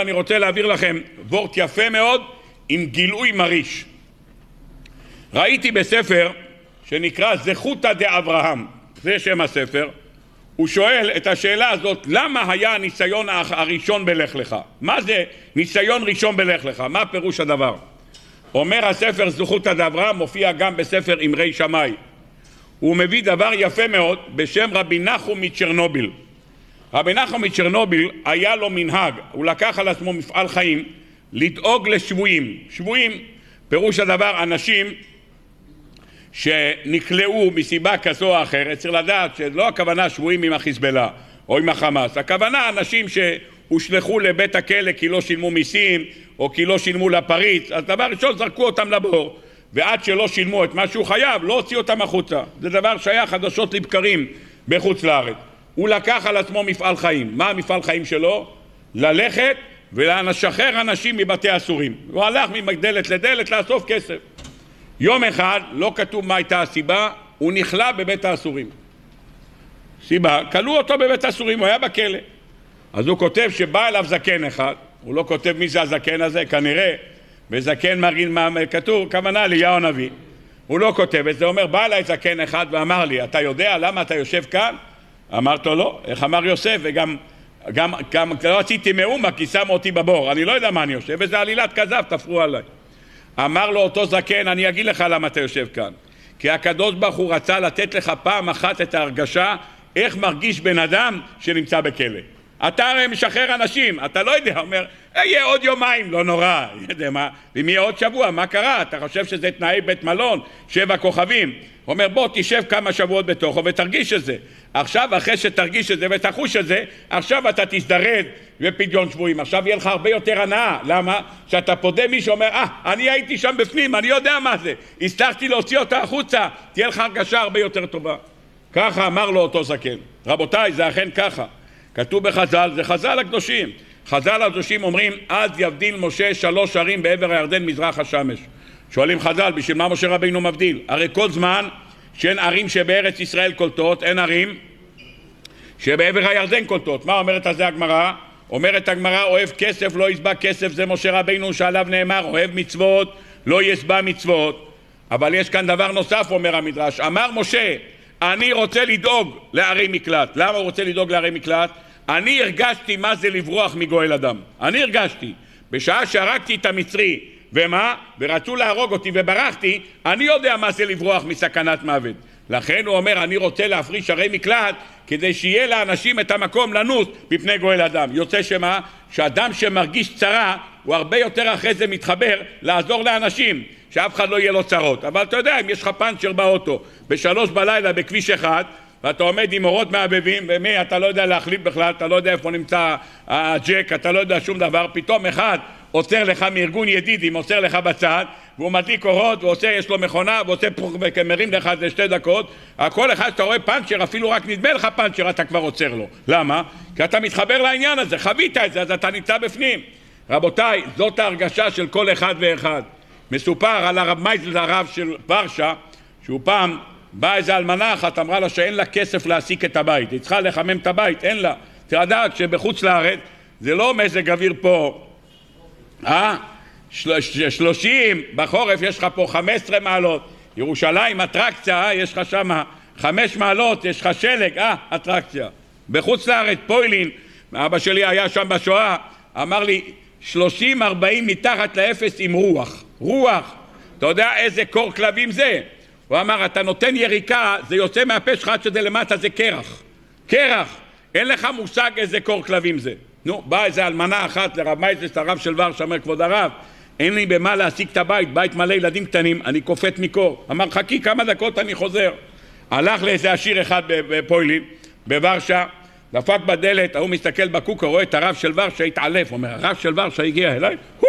אני רוצה להעביר לכם וורט יפה מאוד עם גילוי מריש. ראיתי בספר שנקרא זכותא דאברהם, זה שם הספר, הוא שואל את השאלה הזאת למה היה הניסיון הראשון בלך לך? מה זה ניסיון ראשון בלך לך? מה פירוש הדבר? אומר הספר זכותא דאברהם מופיע גם בספר אמרי שמאי הוא מביא דבר יפה מאוד בשם רבי נחום מצ'רנוביל רבי נחמן מצ'רנוביל היה לו מנהג, הוא לקח על עצמו מפעל חיים לדאוג לשבויים. שבויים, פירוש הדבר אנשים שנקלעו מסיבה כזו או אחרת, צריך לדעת שלא הכוונה שבויים עם החיזבאללה או עם החמאס, הכוונה אנשים שהושלכו לבית הכלא כי לא שילמו מיסים או כי לא שילמו לפריץ, אז דבר ראשון זרקו אותם לבור ועד שלא שילמו את מה שהוא חייב לא הוציאו אותם החוצה, זה דבר שהיה חדשות לבקרים בחוץ לארץ הוא לקח על עצמו מפעל חיים. מה המפעל חיים שלו? ללכת ולשחרר אנשים מבתי אסורים. הוא הלך מדלת לדלת לאסוף כסף. יום אחד, לא כתוב מה הייתה הסיבה, הוא נכלא בבית האסורים. סיבה, כלאו אותו בבית האסורים, הוא היה בכלא. אז הוא כותב שבא אליו זקן אחד, הוא לא כותב מי זה הזקן הזה, כנראה, וזקן מרין מה כתוב, כוונה ליהו הנביא. הוא לא כותב את זה, אומר, בא אליי זקן אחד ואמר לי, אתה יודע למה אתה יושב כאן? אמרת לו לא, איך אמר יוסף, וגם גם, גם, לא עשיתי מאומה כי שמו אותי בבור, אני לא יודע מה אני יושב, איזה עלילת כזב תפרו עליי. אמר לו אותו זקן, אני אגיד לך למה אתה יושב כאן, כי הקדוש ברוך הוא רצה לתת לך פעם אחת את ההרגשה איך מרגיש בן אדם שנמצא בכלא. אתה הרי משחרר אנשים, אתה לא יודע, אומר, אה, יהיה עוד יומיים, לא נורא, יודע מה, ואם יהיה עוד שבוע, מה קרה? אתה חושב שזה תנאי בית מלון, שבע כוכבים. הוא אומר, בוא, תשב כמה שבועות בתוכו ותרגיש את זה. עכשיו, אחרי שתרגיש את זה ותחוש את זה, עכשיו אתה תזדרז בפדיון שבויים. עכשיו יהיה לך הרבה יותר הנאה. למה? כשאתה פודה מישהו אומר, אה, ah, אני הייתי שם בפנים, אני יודע מה זה. הצלחתי להוציא אותה החוצה, תהיה לך הרגשה הרבה יותר טובה. ככה אמר לו אותו זקן. רבותיי, זה אכן ככה. כתוב בחז"ל, זה חז"ל הקדושים. חז"ל הקדושים אומרים, אז יבדיל משה שלוש ערים בעבר הירדן מזרח השמש. שואלים חז"ל, בשביל מה משה רבינו מבדיל? הרי כל זמן שאין ערים שבארץ ישראל קולטות, אין ערים שבעבר הירדן קולטות. מה אומרת על זה הגמרא? אומרת הגמרא, אוהב כסף לא יסבע כסף, זה משה רבינו שעליו נאמר, אוהב מצוות לא יסבע מצוות. אבל יש כאן דבר נוסף, אומר המדרש. אמר משה, אני רוצה לדאוג לערי מקלט. למה הוא רוצה לדאוג לערי מקלט? אני הרגשתי מה זה לברוח מגואל אדם. אני הרגשתי. בשעה שהרגתי את המצרי, ומה? ורצו להרוג אותי וברחתי, אני יודע מה זה לברוח מסכנת מוות. לכן הוא אומר, אני רוצה להפריש ערי מקלט כדי שיהיה לאנשים את המקום לנוס מפני גואל אדם. יוצא שמה? שאדם שמרגיש צרה, הוא הרבה יותר אחרי זה מתחבר לעזור לאנשים, שאף אחד לא יהיה לו צרות. אבל אתה יודע, אם יש לך פאנצ'ר באוטו בשלוש בלילה בכביש אחד, ואתה עומד עם אורות מעבבים, ומי, אתה לא יודע להחליף בכלל, אתה לא יודע איפה נמצא הג'ק, אתה לא יודע שום דבר, פתאום אחד עוצר לך מארגון ידידים, עוצר לך בצד, והוא מדליק אורות, ועושה, יש לו מכונה, ועושה, פרוק, מרים לך איזה שתי דקות, הכל אחד שאתה רואה פאנצ'ר, אפילו רק נדמה לך פאנצ'ר, אתה כבר עוצר לו. למה? כי אתה מתחבר לעניין הזה, חווית את זה, אז אתה נמצא בפנים. רבותיי, זאת ההרגשה של כל אחד ואחד. מסופר על הרב מייזל הרב של ורשה, שהוא פעם באה איזה אלמנה אחת, אמרה לה שאין לה כסף להעסיק את הבית, היא צריכה לחמם את הבית, אין לה. צריך לדעת שבחוץ לארץ זה לא מזג אוויר פה, אה? שלושים, בחורף יש לך פה חמש עשרה מעלות, ירושלים אטרקציה, אה? יש לך שמה חמש מעלות, יש לך שלג, אה? אטרקציה. בחוץ לארץ, פוילין, אבא שלי היה שם בשואה, אמר לי, שלושים ארבעים מתחת לאפס עם רוח. רוח. אתה יודע איזה קור כלבים זה? הוא אמר, אתה נותן יריקה, זה יוצא מהפה שלך עד שזה למטה, זה קרח. קרח. אין לך מושג איזה קור כלבים זה. נו, באה איזה אלמנה אחת לרב מייזס, הרב של ורשה, אומר, כבוד הרב, אין לי במה להשיג את הבית, בית מלא ילדים קטנים, אני קופט מקור. אמר, חכי כמה דקות אני חוזר. הלך לאיזה עשיר אחד בפוילין, בוורשה, דפק בדלת, ההוא מסתכל בקוקו, רואה את הרב של ורשה, התעלף, אומר, הרב של ורשה הגיע אליי, הו,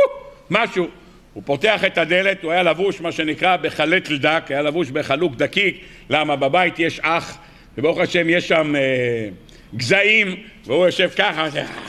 משהו. הוא פותח את הדלת, הוא היה לבוש מה שנקרא בחלט לדק, היה לבוש בחלוק דקיק, למה? בבית יש אח, וברוך השם יש שם אה, גזעים, והוא יושב ככה,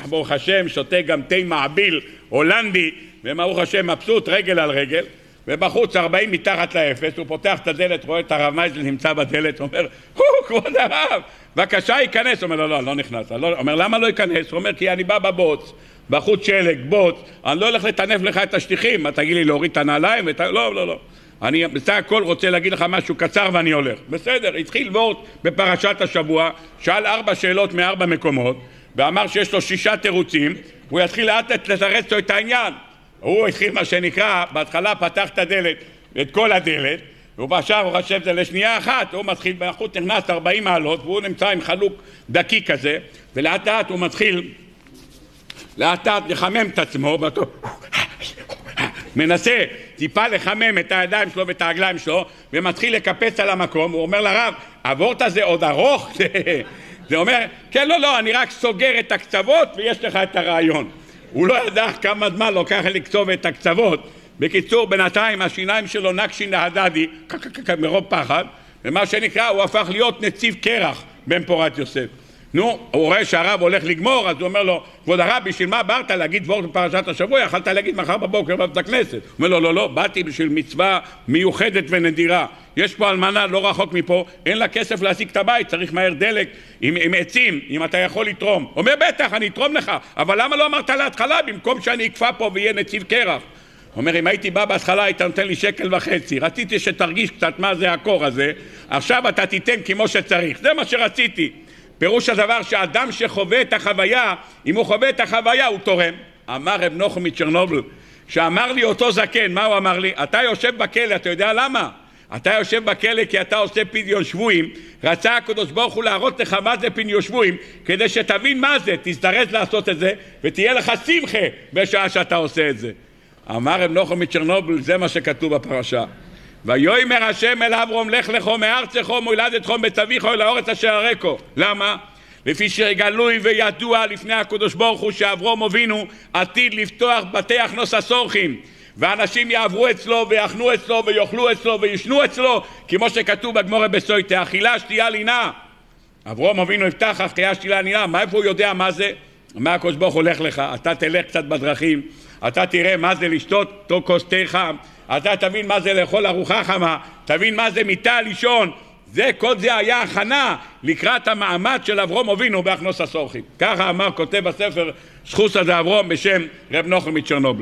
ברוך השם, שותה גם תה מעביל הולנדי, וברוך השם מבסוט רגל על רגל, ובחוץ ארבעים מתחת לאפס, הוא פותח את הדלת, רואה את הרב מייזל נמצא בדלת, אומר, הו, כבוד הרב, בבקשה ייכנס, אומר לא, לא, לא נכנס, לא, לא אומר, למה לא ייכנס? הוא אומר, כי אני בא בבוץ. בחוץ שלג, בוץ, אני לא הולך לטנף לך את השטיחים, מה תגיד לי להוריד את הנעליים? ות... לא, לא, לא. אני בסך הכל רוצה להגיד לך משהו קצר ואני הולך. בסדר, התחיל וורט בפרשת השבוע, שאל ארבע שאלות מארבע מקומות, ואמר שיש לו שישה תירוצים, הוא יתחיל לאט לתרץ לו את העניין. הוא התחיל מה שנקרא, בהתחלה פתח את הדלת, את כל הדלת, ובשאר הוא חשב את זה לשנייה אחת, הוא מתחיל, בחוץ נכנס 40 מעלות, והוא נמצא עם חלוק דקי כזה, ולאט לאט הוא מתחיל לאט לאט לחמם את עצמו, מנסה טיפה לחמם את הידיים שלו ואת הרגליים שלו ומתחיל לקפץ על המקום, הוא אומר לרב, הוורט הזה עוד ארוך? זה אומר, כן, לא, לא, אני רק סוגר את הקצוות ויש לך את הרעיון. הוא לא ידע כמה זמן לוקח לקצוב את הקצוות. בקיצור, בינתיים השיניים שלו נקשי נהדדי, מרוב פחד, ומה שנקרא, הוא הפך להיות נציב קרח בן פורת יוסף. נו, הוא רואה שהרב הולך לגמור, אז הוא אומר לו, כבוד הרב, בשביל מה באת להגיד דבור בפרשת השבוע? יכלת להגיד מחר בבוקר בבית הכנסת. הוא אומר לו, לא, לא, באתי בשביל מצווה מיוחדת ונדירה. יש פה אלמנה לא רחוק מפה, אין לה כסף להשיג את הבית, צריך מהר דלק עם, עם עצים, אם אתה יכול לתרום. אומר, בטח, אני אתרום לך, אבל למה לא אמרת להתחלה, במקום שאני אקפא פה ויהיה נציב קרח? אומר, אם הייתי בא בהתחלה היית נותן לי שקל וחצי, רציתי שתרגיש קצת מה זה הקור הזה, עכשיו אתה תיתן כמו שצריך, זה מה שרציתי. פירוש הדבר שאדם שחווה את החוויה, אם הוא חווה את החוויה הוא תורם. אמר רב נוחו מצ'רנובל, שאמר לי אותו זקן, מה הוא אמר לי? אתה יושב בכלא, אתה יודע למה? אתה יושב בכלא כי אתה עושה פדיון שבויים, רצה הקדוש ברוך הוא להראות לך מה זה פדיון שבויים, כדי שתבין מה זה, תזדרז לעשות את זה, ותהיה לך שמחה בשעה שאתה עושה את זה. אמר רב נוחו מצ'רנובל, זה מה שכתוב בפרשה. ויאמר השם אל אברום לך לכו מארצך ומולדתך בית אל האורץ אשר הרקו למה? לפי שגלוי וידוע לפני הקדוש ברוך הוא שאברום הובינו עתיד לפתוח בתי הכנוס הסורכים ואנשים יעברו אצלו ויחנו אצלו ויאכלו אצלו וישנו אצלו כמו שכתוב בגמורה בסויטה אכילה שתייה לינה אברום אבינו הבטח אכילה שתייה לינה מה איפה הוא יודע מה זה? אומר הקדוש ברוך הוא לך לך אתה תלך קצת בדרכים אתה תראה מה זה לשתות כוס תה חם, אתה תבין מה זה לאכול ארוחה חמה, תבין מה זה מיטה לישון, זה, כל זה היה הכנה לקראת המעמד של אברום אבינו בהכנוס הסורכים. ככה אמר כותב הספר סחוסא דאברום בשם רב נוחם מצ'רנובל.